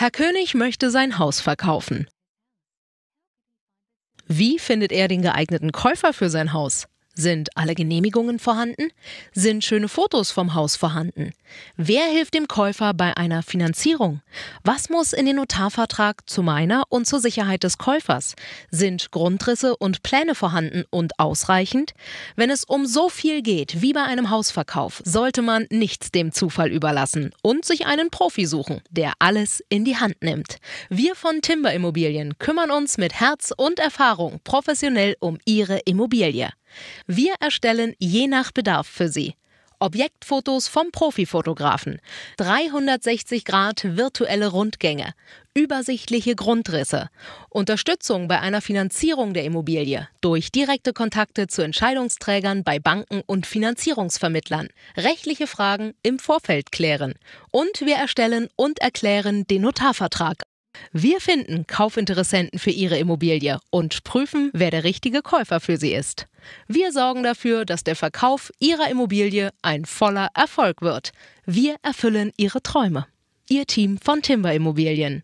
Herr König möchte sein Haus verkaufen. Wie findet er den geeigneten Käufer für sein Haus? Sind alle Genehmigungen vorhanden? Sind schöne Fotos vom Haus vorhanden? Wer hilft dem Käufer bei einer Finanzierung? Was muss in den Notarvertrag zu meiner und zur Sicherheit des Käufers? Sind Grundrisse und Pläne vorhanden und ausreichend? Wenn es um so viel geht wie bei einem Hausverkauf, sollte man nichts dem Zufall überlassen und sich einen Profi suchen, der alles in die Hand nimmt. Wir von Timber Immobilien kümmern uns mit Herz und Erfahrung professionell um Ihre Immobilie. Wir erstellen je nach Bedarf für Sie Objektfotos vom Profifotografen, 360 Grad virtuelle Rundgänge, übersichtliche Grundrisse, Unterstützung bei einer Finanzierung der Immobilie durch direkte Kontakte zu Entscheidungsträgern bei Banken und Finanzierungsvermittlern, rechtliche Fragen im Vorfeld klären und wir erstellen und erklären den Notarvertrag wir finden Kaufinteressenten für Ihre Immobilie und prüfen, wer der richtige Käufer für Sie ist. Wir sorgen dafür, dass der Verkauf Ihrer Immobilie ein voller Erfolg wird. Wir erfüllen Ihre Träume. Ihr Team von Timber Immobilien.